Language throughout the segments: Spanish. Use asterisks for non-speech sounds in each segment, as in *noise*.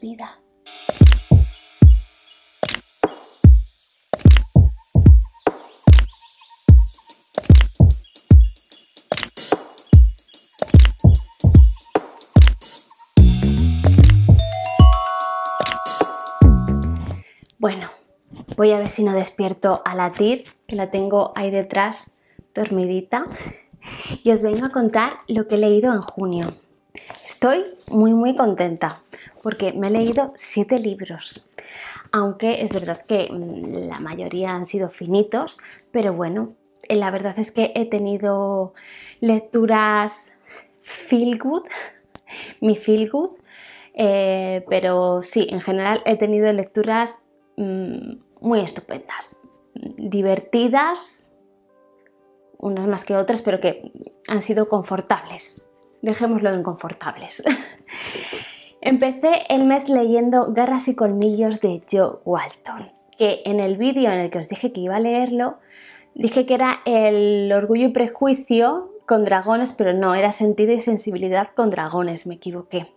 vida. Bueno, voy a ver si no despierto a TIR, que la tengo ahí detrás, dormidita, *laughs* y os vengo a contar lo que he leído en junio. Estoy muy muy contenta porque me he leído siete libros, aunque es verdad que mm, la mayoría han sido finitos, pero bueno, eh, la verdad es que he tenido lecturas feel good, *laughs* mi feel good, eh, pero sí, en general he tenido lecturas mm, muy estupendas, divertidas, unas más que otras, pero que han sido confortables dejémoslo de inconfortables *laughs* Empecé el mes leyendo Garras y Colmillos de Joe Walton, que en el vídeo en el que os dije que iba a leerlo, dije que era el orgullo y prejuicio con dragones, pero no, era sentido y sensibilidad con dragones, me equivoqué.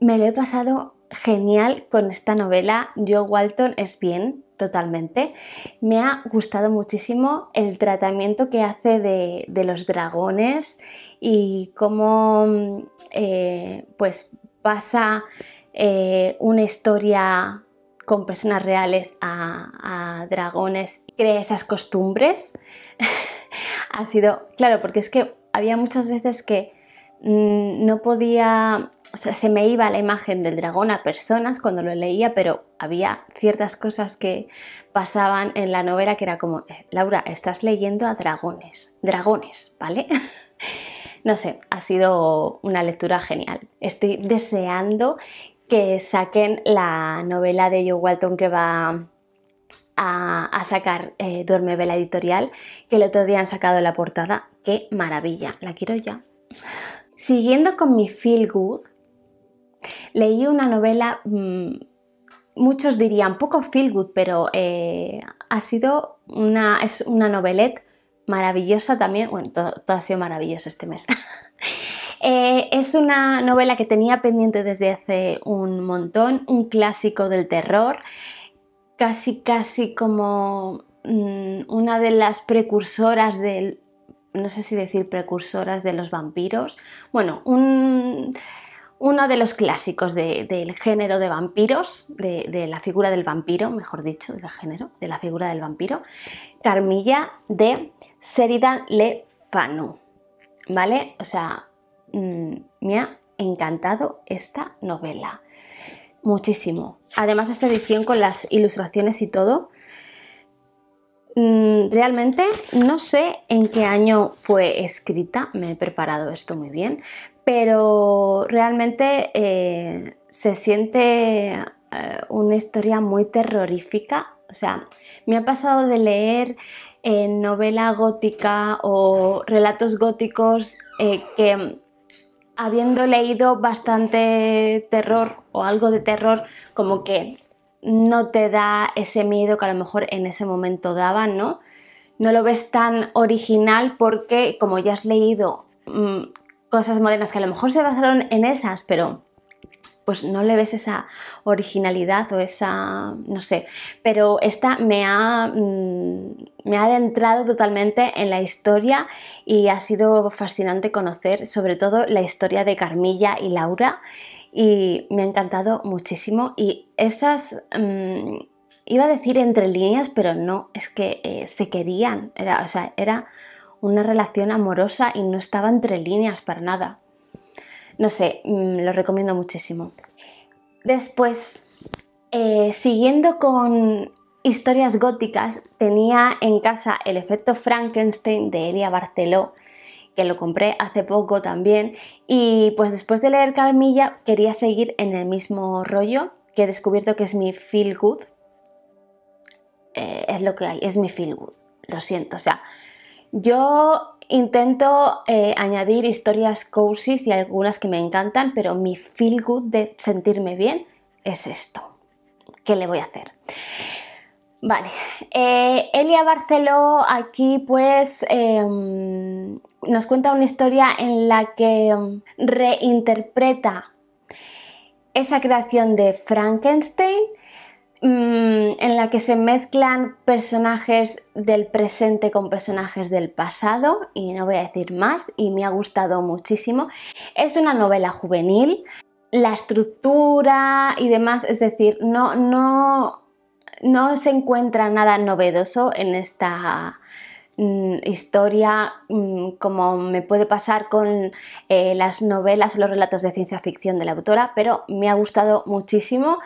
Me lo he pasado genial con esta novela, Joe Walton es bien, totalmente. Me ha gustado muchísimo el tratamiento que hace de los dragones y cómo mm, eh, pues pasa eh, una historia con personas reales a, dragones dragones, crea esas costumbres, *laughs* ha sido, claro, porque es que había muchas veces que mm, no podía, o sea, se me iba la imagen del dragón a personas cuando lo leía, pero había ciertas cosas que pasaban en la novela que era como, eh, Laura, estás leyendo a dragones, dragones, ¿vale? *laughs* No sé, ha sido una lectura genial. Estoy deseando que saquen la novela de Joe Walton que va a, sacar eh, Duerme Editorial, que el otro día han sacado la portada. ¡Qué maravilla! La quiero ya. Siguiendo con mi feel good, leí una novela, mm, muchos dirían poco feel good, pero eh, ha sido una, es una novelette maravillosa también, bueno, todo, ha sido maravilloso este mes. *laughs* Eh, es una novela que tenía pendiente desde hace un montón, un clásico del terror, casi casi como mm, una de las precursoras del, no sé si decir precursoras de los vampiros, bueno, un uno de los clásicos del género de vampiros, de, la figura del vampiro, mejor dicho, del género, de la figura del vampiro, Carmilla de Sheridan Le Fanu. ¿Vale? O sea, mm, me ha encantado esta novela. Muchísimo. Además, esta edición con las ilustraciones y todo. Mm, realmente no sé en qué año fue escrita, me he preparado esto muy bien, pero realmente eh, se siente eh, una historia muy terrorífica. O sea, me ha pasado de leer eh, novela gótica o relatos góticos que habiendo leído bastante terror o algo de terror, como que no te da ese miedo que a lo mejor en ese momento daba, ¿no? No lo ves tan original porque como ya has leído mm, cosas modernas que a lo mejor se basaron en esas, pero pues no le ves esa originalidad o esa, no sé, pero esta me ha, mm, me ha adentrado totalmente en la historia y ha sido fascinante conocer sobre todo la historia de Carmilla y Laura y me ha encantado muchísimo y esas... Mm, iba a decir entre líneas, pero no, es que eh, se querían, era, o sea, era una relación amorosa y no estaba entre líneas para nada. No sé, mm, lo recomiendo muchísimo. Después, eh, siguiendo con historias góticas, tenía en casa el efecto Frankenstein de Elia Barceló, que lo compré hace poco también, y pues después de leer Carmilla quería seguir en el mismo rollo, que he descubierto que es mi feel good. Eh, es lo que hay, es mi feel good. Lo siento, o sea, yo intento eh, añadir historias cozy y algunas que me encantan, pero mi feel good de sentirme bien es esto. ¿Qué le voy a hacer? Vale, eh, Elia Barceló aquí pues em, nos cuenta una historia en la que em, reinterpreta esa creación de Frankenstein Mm, en la que se mezclan personajes del presente con personajes del pasado, y no voy a decir más, y me ha gustado muchísimo. Es una novela juvenil, la estructura y demás, es decir, no, no, no se encuentra nada novedoso en esta Mm, historia mm, como me puede pasar con eh, las novelas o los relatos de ciencia ficción de la autora, pero me ha gustado muchísimo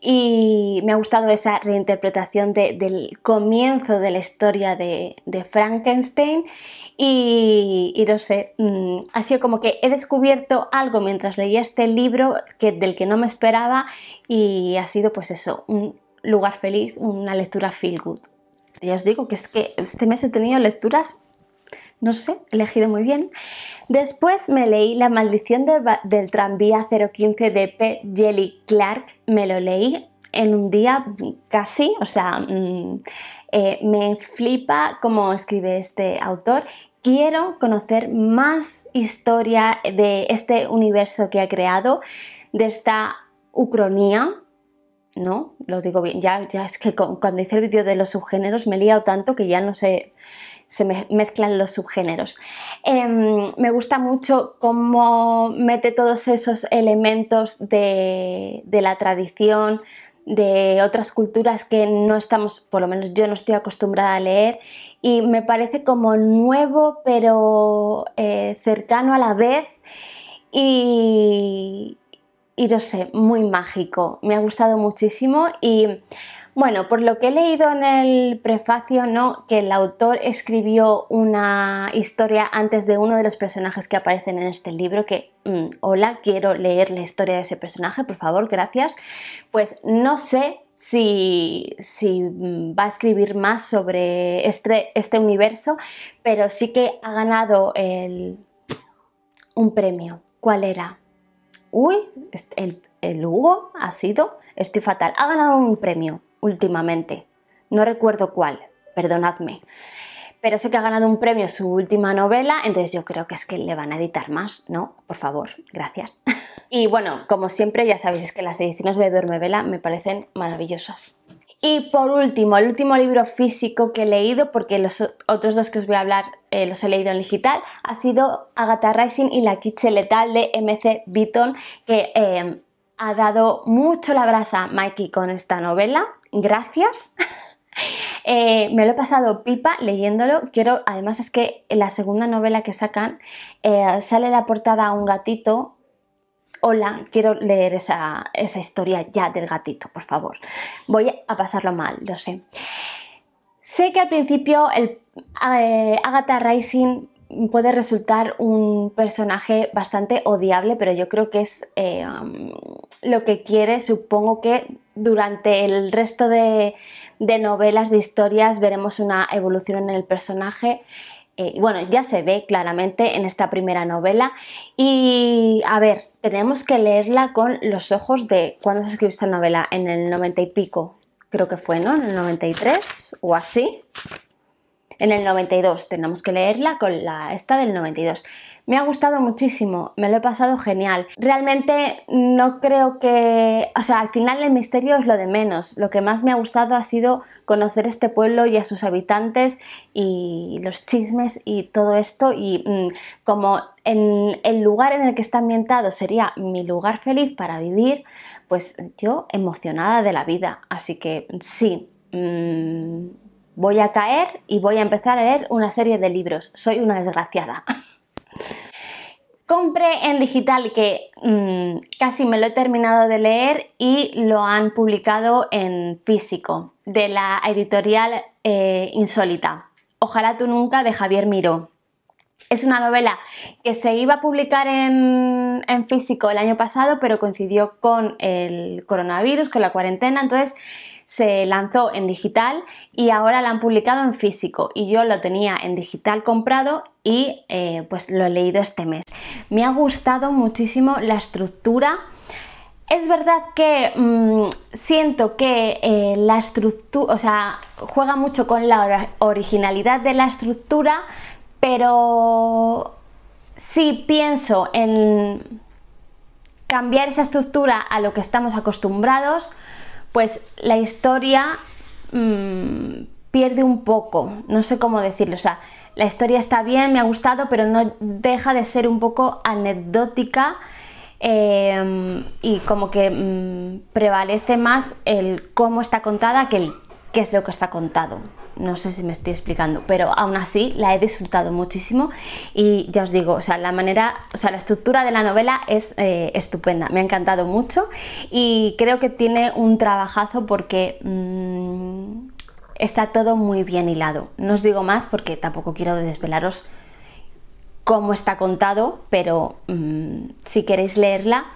y me ha gustado esa reinterpretación del comienzo de la historia de, Frankenstein y, no sé, mm, ha sido como que he descubierto algo mientras leía este libro que, del que no me esperaba y ha sido pues eso, un lugar feliz, una lectura feel good. Ya os digo que este mes he tenido lecturas, no sé, he elegido muy bien. Después me leí La maldición del tranvía 015 de P. Jelly Clark. Me lo leí en un día casi, o sea, mm, eh, me flipa cómo escribe este autor quiero conocer más historia de este universo que ha creado, de esta ucronía, ¿no? Lo digo bien, ya, es que cuando hice el vídeo de los subgéneros me he liado tanto que ya no sé, se mezclan los subgéneros. Em, me gusta mucho cómo mete todos esos elementos de, la tradición, de otras culturas que no estamos, por lo menos yo no estoy acostumbrada a leer, y me parece como nuevo pero eh, cercano a la vez. Y, y no sé, muy mágico. Me ha gustado muchísimo y bueno, por lo que he leído en el prefacio, ¿no? Que el autor escribió una historia antes de uno de los personajes que aparecen en este libro, que, mm, hola, quiero leer la historia de ese personaje, por favor, gracias. Pues no sé si, si mm, va a escribir más sobre este, este, universo, pero sí que ha ganado un premio. ¿Cuál era? uy, el, Hugo ha sido, estoy fatal, ha ganado un premio últimamente, no recuerdo cuál, perdonadme pero sé que ha ganado un premio su última novela, entonces yo creo que es que le van a editar más, ¿no? Por favor, gracias. *laughs* Y bueno, como siempre, ya sabéis es que las ediciones de Vela me parecen maravillosas. Y por último, el último libro físico que he leído, porque los otros dos que os voy a hablar eh, los he leído en digital, ha sido Agatha Rising y La Quiche Letal de MC Beaton, que eh, ha dado mucho la brasa Mikey con esta novela. Gracias. *laughs* Eh, me lo he pasado pipa leyéndolo. Quiero, además es que en la segunda novela que sacan sale la portada a un gatito. Hola, quiero leer esa, esa, historia ya del gatito, por favor. Voy a pasarlo mal, lo sé. Sé que al principio el eh, Agatha Rising puede resultar un personaje bastante odiable, pero yo creo que es eh, um, lo que quiere. Supongo que durante el resto de, novelas, de historias, veremos una evolución en el personaje. Eh, bueno, ya se ve claramente en esta primera novela. Y a ver, tenemos que leerla con los ojos de cuando se escribió esta novela, en el 90 y pico, creo que fue, ¿no? En el 93 o así en el 92. Tenemos que leerla con la esta del 92. Me ha gustado muchísimo, me lo he pasado genial. Realmente no creo que... O sea, al final el misterio es lo de menos. Lo que más me ha gustado ha sido conocer este pueblo y a sus habitantes y los chismes y todo esto. Y mm, como en el lugar en el que está ambientado sería mi lugar feliz para vivir, pues yo emocionada de la vida. Así que sí, mm, voy a caer y voy a empezar a leer una serie de libros. Soy una desgraciada. Compré en digital que mm, casi me lo he terminado de leer y lo han publicado en físico, de la editorial eh, Insólita. Ojalá tú nunca de Javier Miró. Es una novela que se iba a publicar en, en físico el año pasado, pero coincidió con el coronavirus, con la cuarentena, entonces se lanzó en digital y ahora la han publicado en físico y yo lo tenía en digital comprado y eh, pues lo he leído este mes. Me ha gustado muchísimo la estructura. Es verdad que mm, siento que eh, la estructura, o sea, juega mucho con la originalidad de la estructura, pero sí pienso en cambiar esa estructura a lo que estamos acostumbrados, pues la historia mm, pierde un poco, no sé cómo decirlo, o sea, la historia está bien, me ha gustado, pero no deja de ser un poco anecdótica em, y como que mm, prevalece más el cómo está contada que el qué es lo que está contado no sé si me estoy explicando, pero aún así la he disfrutado muchísimo y ya os digo, sea, la manera, o sea, la estructura de la novela es eh, estupenda, me ha encantado mucho y creo que tiene un trabajazo porque... Mm, está todo muy bien hilado. No os digo más porque tampoco quiero desvelaros cómo está contado, pero mm, si queréis leerla,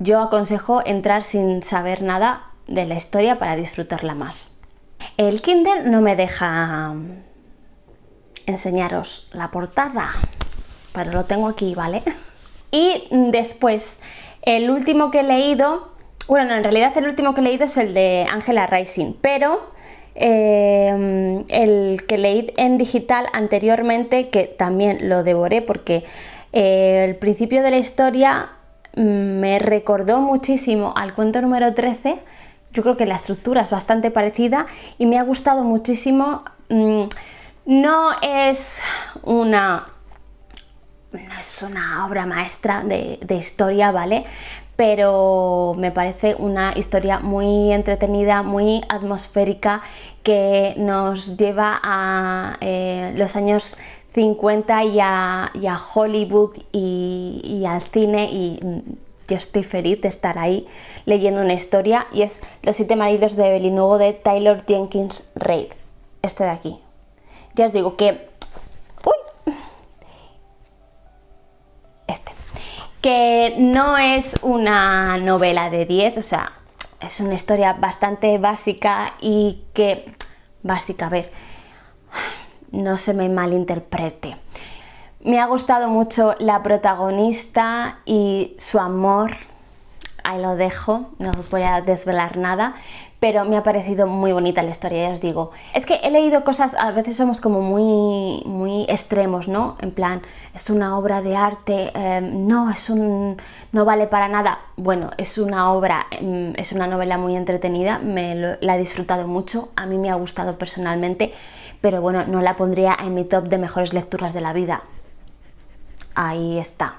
yo aconsejo entrar sin saber nada de la historia para disfrutarla más. El Kindle no me deja um, enseñaros la portada, pero lo tengo aquí, ¿vale? *laughs* Y después, el último que he leído, bueno, en realidad el último que he leído es el de Angela Rising, pero em, el que leí en digital anteriormente, que también lo devoré porque eh, el principio de la historia mm, me recordó muchísimo al cuento número 13 yo creo que la estructura es bastante parecida y me ha gustado muchísimo. Mm, no es una, es una obra maestra de, historia, ¿vale? Pero me parece una historia muy entretenida, muy atmosférica, que nos lleva a eh, los años 50 y a, Hollywood y, y al cine y mm, yo estoy feliz de estar ahí leyendo una historia y es Los siete maridos de Evelyn Hugo de Taylor Jenkins Reid, este de aquí. Ya os digo que... ¡Uy! Este. Que no es una novela de 10, o sea, es una historia bastante básica y que... Básica, a ver, no se me malinterprete. Me ha gustado mucho la protagonista y su amor. Ahí lo dejo, no os voy a desvelar nada, pero me ha parecido muy bonita la historia, ya os digo. Es que he leído cosas, a veces somos como muy, muy extremos, ¿no? En plan, es una obra de arte, em, no, es un, no vale para nada. Bueno, es una obra, em, es una novela muy entretenida, me la he disfrutado mucho, a mí me ha gustado personalmente, pero bueno, no la pondría en mi top de mejores lecturas de la vida ahí está.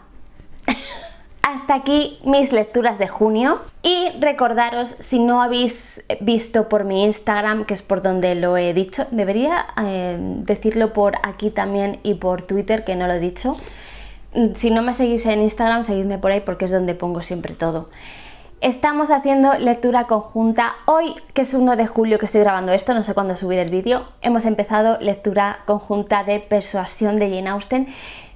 Hasta aquí mis lecturas de junio y recordaros si no habéis visto por mi Instagram, que es por donde lo he dicho, debería eh, decirlo por aquí también y por Twitter, que no lo he dicho. Si no me seguís en Instagram, seguidme por ahí porque es donde pongo siempre todo. Estamos haciendo lectura conjunta hoy, que es 1 de julio que estoy grabando esto, no sé cuándo subir el vídeo. Hemos empezado lectura conjunta de Persuasión de Jane Austen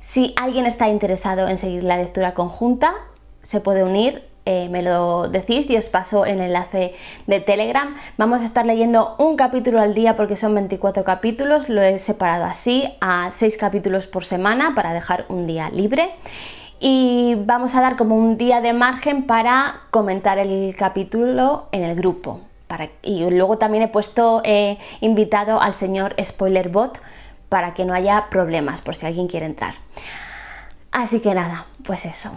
si alguien está interesado en seguir la lectura conjunta, se puede unir eh, me lo decís y os paso el enlace de Telegram. Vamos a estar leyendo un capítulo al día porque son 24 capítulos, lo he separado así a 6 capítulos por semana para dejar un día libre. Y vamos a dar como un día de margen para comentar el capítulo en el grupo. y luego también he puesto eh, invitado al señor Spoilerbot para que no haya problemas por si alguien quiere entrar. Así que nada, pues eso.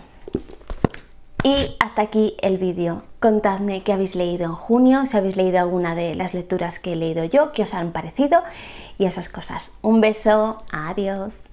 Y hasta aquí el vídeo. Contadme qué habéis leído en junio, si habéis leído alguna de las lecturas que he leído yo, qué os han parecido y esas cosas. Un beso, adiós.